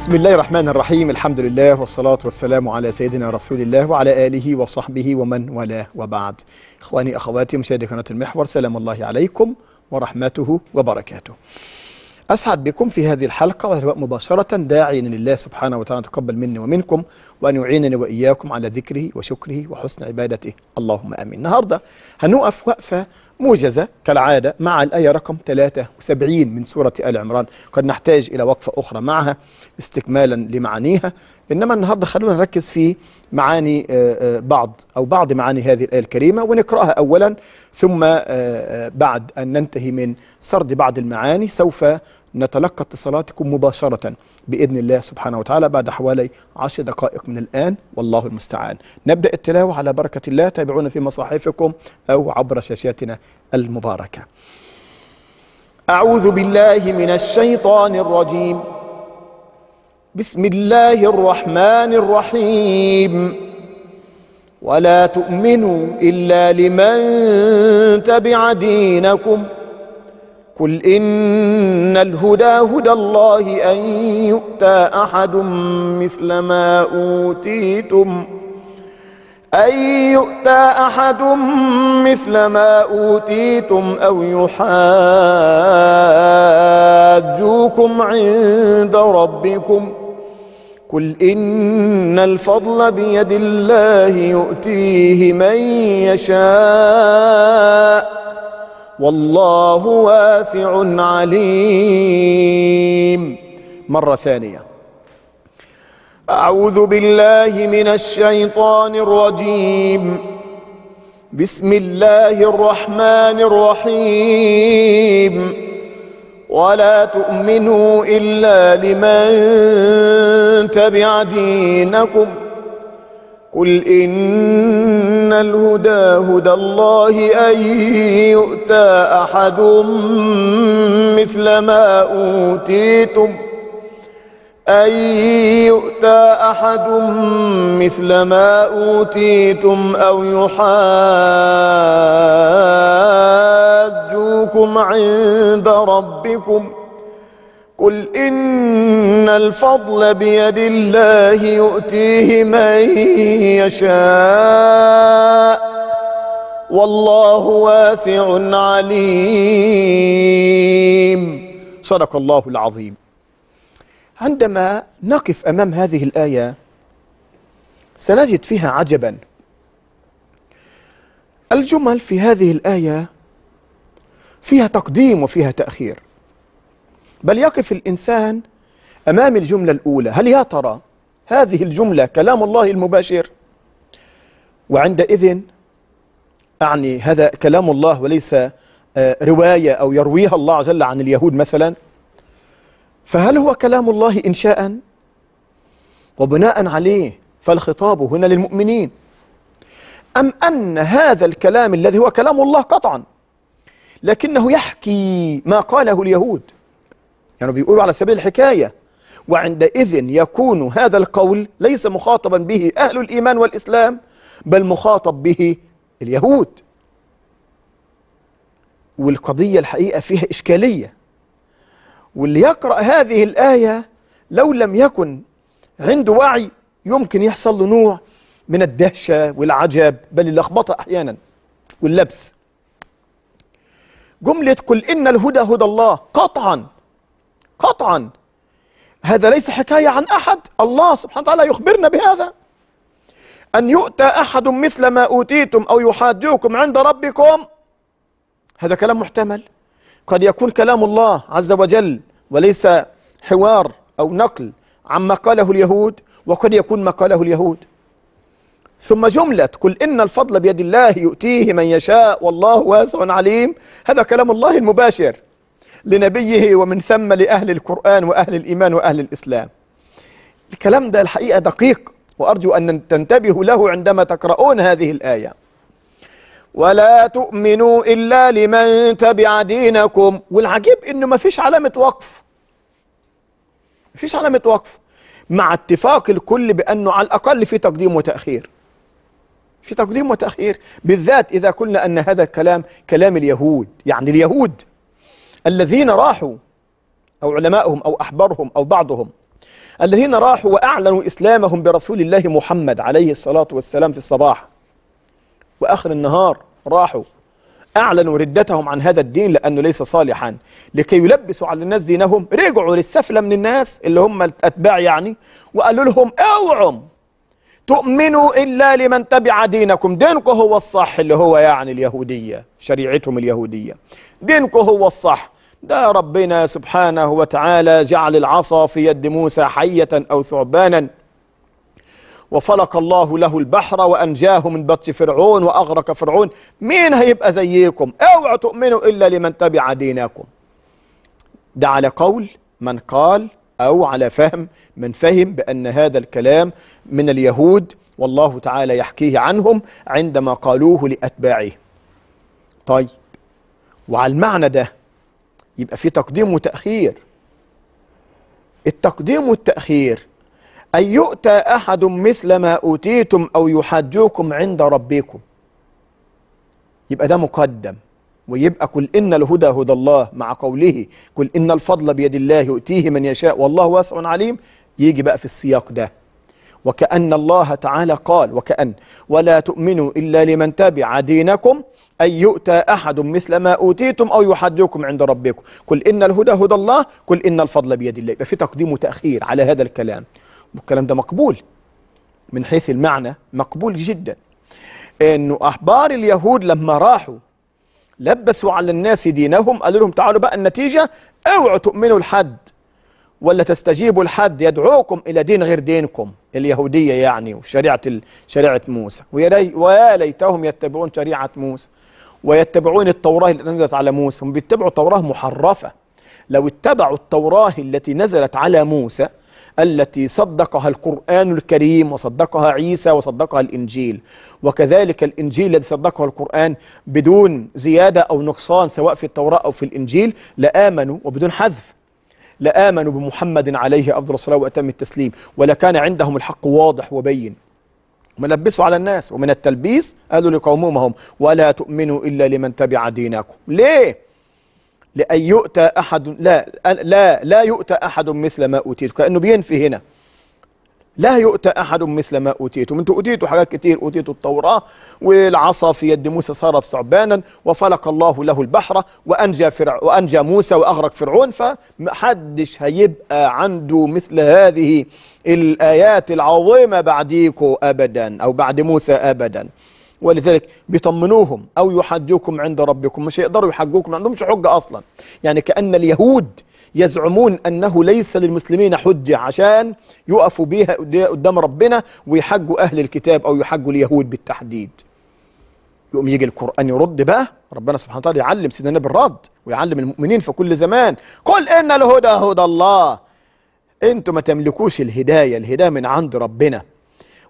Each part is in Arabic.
بسم الله الرحمن الرحيم الحمد لله والصلاة والسلام على سيدنا رسول الله وعلى آله وصحبه ومن ولاه وبعد إخواني أخواتي مشاهدي قناة المحور سلام الله عليكم ورحمته وبركاته أسعد بكم في هذه الحلقة وهو مباشرة داعيا لله سبحانه وتعالى تقبل مني ومنكم وأن يعينني وإياكم على ذكره وشكره وحسن عبادته اللهم آمين النهاردة هنوقف وقفة موجزة كالعادة مع الآية رقم 73 من سورة آل عمران قد نحتاج إلى وقفة أخرى معها استكمالا لمعانيها إنما النهاردة خلونا نركز في معاني آه، آه، بعض أو بعض معاني هذه الآية الكريمة ونقرأها أولا ثم آه، بعد أن ننتهي من سرد بعض المعاني سوف نتلقى اتصالاتكم مباشرة بإذن الله سبحانه وتعالى بعد حوالي عشر دقائق من الآن والله المستعان نبدأ التلاوة على بركة الله تابعونا في مصاحفكم أو عبر شاشاتنا المباركة أعوذ بالله من الشيطان الرجيم بسم الله الرحمن الرحيم ولا تؤمنوا إلا لمن تبع دينكم ۖ قل إن الهدى هدى الله أن يؤتى أحد مثل ما أوتيتم أن يؤتى أحد مثل ما أوتيتم أو يحاجوكم عند ربكم قل إن الفضل بيد الله يؤتيه من يشاء والله واسع عليم مرة ثانية أعوذ بالله من الشيطان الرجيم بسم الله الرحمن الرحيم ولا تؤمنوا إلا لمن تبع دينكم قل إن الهدى هدى الله أن يؤتى أحد مثل ما أوتيتم أن يؤتى أحد مثل ما أوتيتم أو يحاجوكم عند ربكم ۖ قل إن الفضل بيد الله يؤتيه من يشاء والله واسع عليم صدق الله العظيم عندما نقف أمام هذه الآية سنجد فيها عجبا الجمل في هذه الآية فيها تقديم وفيها تأخير بل يقف الإنسان أمام الجملة الأولى هل يا ترى هذه الجملة كلام الله المباشر وعندئذ أعني هذا كلام الله وليس آه، رواية أو يرويها الله جل عن اليهود مثلا فهل هو كلام الله إنشاء وبناء عليه فالخطاب هنا للمؤمنين أم أن هذا الكلام الذي هو كلام الله قطعا لكنه يحكي ما قاله اليهود يعني بيقولوا على سبيل الحكاية وعندئذ يكون هذا القول ليس مخاطبا به أهل الإيمان والإسلام بل مخاطب به اليهود والقضية الحقيقة فيها إشكالية واللي يقرأ هذه الآية لو لم يكن عنده وعي يمكن يحصل له نوع من الدهشة والعجب بل اللخبطة أحيانا واللبس جملة قل إن الهدى هدى الله قطعا قطعا هذا ليس حكاية عن أحد الله سبحانه وتعالى يخبرنا بهذا أن يؤتى أحد مثل ما أوتيتم أو يحاجوكم عند ربكم هذا كلام محتمل قد يكون كلام الله عز وجل وليس حوار أو نقل عما قاله اليهود وقد يكون ما قاله اليهود ثم جملة قل إن الفضل بيد الله يؤتيه من يشاء والله واسع عليم هذا كلام الله المباشر لنبيه ومن ثم لأهل القرآن وأهل الإيمان وأهل الإسلام الكلام ده الحقيقة دقيق وأرجو أن تنتبهوا له عندما تقرؤون هذه الآية ولا تؤمنوا إلا لمن تبع دينكم والعجيب إنه ما فيش علامة وقف ما فيش علامة وقف مع اتفاق الكل بأنه على الأقل في تقديم وتأخير في تقديم وتأخير بالذات إذا قلنا أن هذا الكلام كلام اليهود يعني اليهود الذين راحوا أو علماءهم أو أحبارهم أو بعضهم الذين راحوا وأعلنوا إسلامهم برسول الله محمد عليه الصلاة والسلام في الصباح وآخر النهار راحوا أعلنوا ردتهم عن هذا الدين لأنه ليس صالحا لكي يلبسوا على الناس دينهم رجعوا للسفلة من الناس اللي هم الأتباع يعني وقالوا لهم اوعم تؤمنوا إلا لمن تبع دينكم دينكم هو الصح اللي هو يعني اليهودية شريعتهم اليهودية دينكم هو الصح ده ربنا سبحانه وتعالى جعل العصا في يد موسى حية أو ثعبانا وفلق الله له البحر وأنجاه من بطش فرعون وأغرق فرعون مين هيبقى زيكم اوعوا تؤمنوا إلا لمن تبع دينكم ده على قول من قال أو على فهم من فهم بأن هذا الكلام من اليهود والله تعالى يحكيه عنهم عندما قالوه لأتباعه طيب وعلى المعنى ده يبقى في تقديم وتأخير التقديم والتأخير أن يؤتى أحد مثل ما أوتيتم أو يحاجوكم عند ربكم يبقى ده مقدم ويبقى كل إن الهدى هدى الله مع قوله كل إن الفضل بيد الله يؤتيه من يشاء والله واسع عليم يجي بقى في السياق ده وكأن الله تعالى قال وكأن ولا تؤمنوا إلا لمن تبع دينكم أن يؤتى أحد مثل ما أوتيتم أو يحدكم عند ربكم قل إن الهدى هدى الله قل إن الفضل بيد الله يبقى في تقديم وتأخير على هذا الكلام والكلام ده مقبول من حيث المعنى مقبول جدا إنه أحبار اليهود لما راحوا لبسوا على الناس دينهم قالوا لهم تعالوا بقى النتيجة اوعوا تؤمنوا لحد ولا تستجيبوا لحد يدعوكم إلى دين غير دينكم اليهودية يعني وشريعة شريعة موسى ويا ليتهم يتبعون شريعة موسى ويتبعون التوراة التي نزلت على موسى هم بيتبعوا توراة محرفة لو اتبعوا التوراة التي نزلت على موسى التي صدقها القرآن الكريم وصدقها عيسى وصدقها الإنجيل وكذلك الإنجيل الذي صدقه القرآن بدون زيادة أو نقصان سواء في التوراة أو في الإنجيل لآمنوا وبدون حذف لآمنوا بمحمد عليه أفضل الصلاة وأتم التسليم ولكان عندهم الحق واضح وبين ملبسوا على الناس ومن التلبيس قالوا لقومهم ولا تؤمنوا إلا لمن تبع دينكم ليه؟ لأن يؤتى أحد لا لا لا يؤتى أحد مثل ما أوتيتم كأنه بينفي هنا لا يؤتى أحد مثل ما أوتيتم أنتوا أوتيتوا حاجات كتير أوتيتوا التوراة والعصا في يد موسى صارت ثعبانا وفلق الله له البحر وأنجى, فرع وأنجى موسى وأغرق فرعون فمحدش هيبقى عنده مثل هذه الآيات العظيمة بعديكو أبدا أو بعد موسى أبدا ولذلك بيطمنوهم أو يحاجوكم عند ربكم مش يقدروا يحجوكم ما عندهمش حجة أصلا يعني كأن اليهود يزعمون أنه ليس للمسلمين حجة عشان يقفوا بيها قدام ربنا ويحجوا أهل الكتاب أو يحجوا اليهود بالتحديد يقوم يجي القرآن يرد بقى ربنا سبحانه وتعالى يعلم سيدنا النبي الرد ويعلم المؤمنين في كل زمان قل إن الهدى هدى الله أنتم ما تملكوش الهداية الهداية من عند ربنا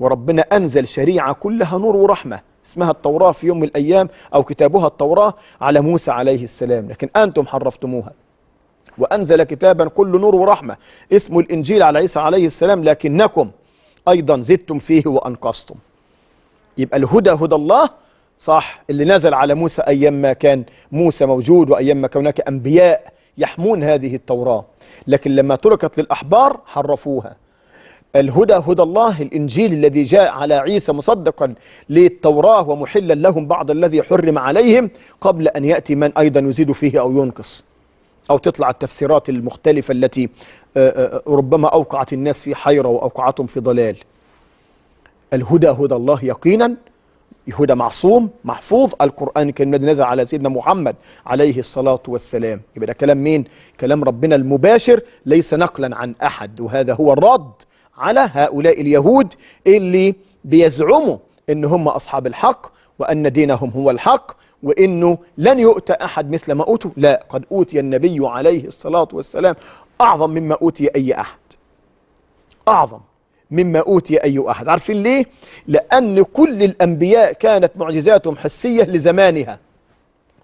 وربنا أنزل شريعة كلها نور ورحمة اسمها التوراة في يوم من الأيام أو كتابها التوراة على موسى عليه السلام لكن أنتم حرفتموها وأنزل كتابا كل نور ورحمة اسمه الإنجيل على عيسى عليه السلام لكنكم أيضا زدتم فيه وأنقصتم يبقى الهدى هدى الله صح اللي نزل على موسى أيام ما كان موسى موجود وأيام ما كان هناك أنبياء يحمون هذه التوراة لكن لما تركت للأحبار حرفوها الهدى هدى الله الإنجيل الذي جاء على عيسى مصدقا للتوراة ومحلا لهم بعض الذي حرم عليهم قبل أن يأتي من أيضا يزيد فيه أو ينقص أو تطلع التفسيرات المختلفة التي آه، آه، آه، ربما أوقعت الناس في حيرة وأوقعتهم في ضلال الهدى هدى الله يقينا هدى معصوم محفوظ القرآن الكريم الذي نزل على سيدنا محمد عليه الصلاة والسلام يبقى ده كلام مين؟ كلام ربنا المباشر ليس نقلا عن أحد وهذا هو الرد على هؤلاء اليهود اللي بيزعموا ان هم اصحاب الحق وان دينهم هو الحق وانه لن يؤتى احد مثل ما اوتوا لا قد اوتي النبي عليه الصلاه والسلام اعظم مما اوتي اي احد اعظم مما اوتي اي احد عارفين ليه لان كل الانبياء كانت معجزاتهم حسيه لزمانها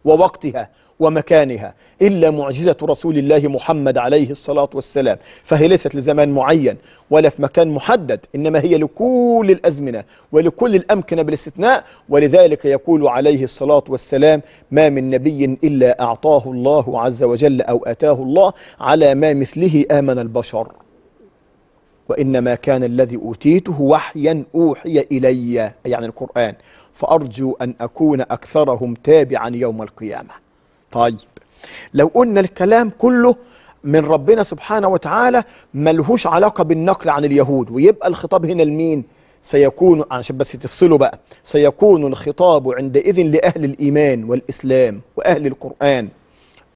ووقتها ومكانها إلا معجزة رسول الله محمد عليه الصلاة والسلام فهي ليست لزمان معين ولا في مكان محدد إنما هي لكل الأزمنة ولكل الأمكنة بالاستثناء ولذلك يقول عليه الصلاة والسلام ما من نبي إلا أعطاه الله عز وجل أو أتاه الله على ما مثله آمن البشر وإنما كان الذي أوتيته وحيا أوحي إلي يعني القرآن فأرجو أن أكون أكثرهم تابعا يوم القيامة طيب لو قلنا الكلام كله من ربنا سبحانه وتعالى ملهوش علاقة بالنقل عن اليهود ويبقى الخطاب هنا لمين سيكون عشان بس تفصلوا بقى سيكون الخطاب عندئذ لأهل الإيمان والإسلام وأهل القرآن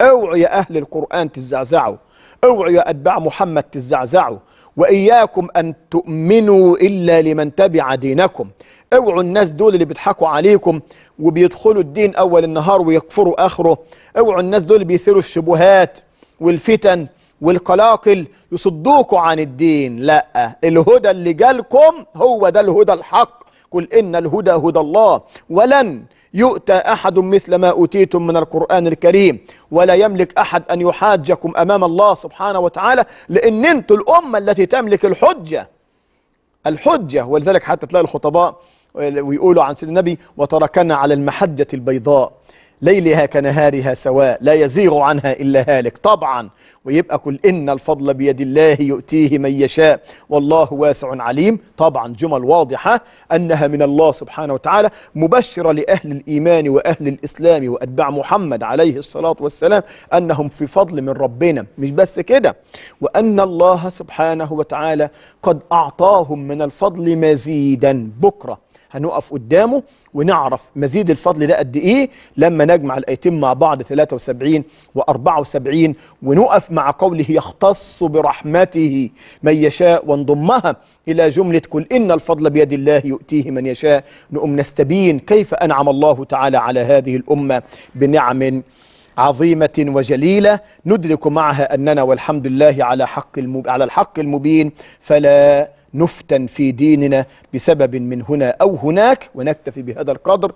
اوعوا يا أهل القرآن تزعزعوا اوعوا يا أتباع محمد تزعزعوا واياكم ان تؤمنوا الا لمن تبع دينكم اوعوا الناس دول اللي بيضحكوا عليكم وبيدخلوا الدين اول النهار ويكفروا اخره اوعوا الناس دول اللي بيثيروا الشبهات والفتن والقلاقل يصدوكوا عن الدين لا الهدى اللي جالكم هو ده الهدى الحق قل ان الهدى هدى الله ولن يؤتى أحد مثل ما أوتيتم من القرآن الكريم ولا يملك أحد أن يحاجكم أمام الله سبحانه وتعالى لأن أنتوا الأمة التي تملك الحجة الحجة ولذلك حتى تلاقي الخطباء آه، ويقولوا عن سيدنا النبي وتركنا على المحجة البيضاء ليلها كنهارها سواء لا يزيغ عنها إلا هالك طبعا ويبقى كل إن الفضل بيد الله يؤتيه من يشاء والله واسع عليم طبعا جمل واضحة أنها من الله سبحانه وتعالى مبشرة لأهل الإيمان وأهل الإسلام وأتباع محمد عليه الصلاة والسلام أنهم في فضل من ربنا مش بس كده وأن الله سبحانه وتعالى قد أعطاهم من الفضل مزيدا بكرة هنقف قدامه ونعرف مزيد الفضل ده قد ايه لما نجمع الايتين مع بعض 73 و74 ونقف مع قوله يختص برحمته من يشاء ونضمها الى جمله كل ان الفضل بيد الله يؤتيه من يشاء نقوم نستبين كيف انعم الله تعالى على هذه الامه بنعم عظيمة وجليلة ندرك معها أننا والحمد لله على حق على الحق المبين فلا نفتن في ديننا بسبب من هنا أو هناك ونكتفي بهذا القدر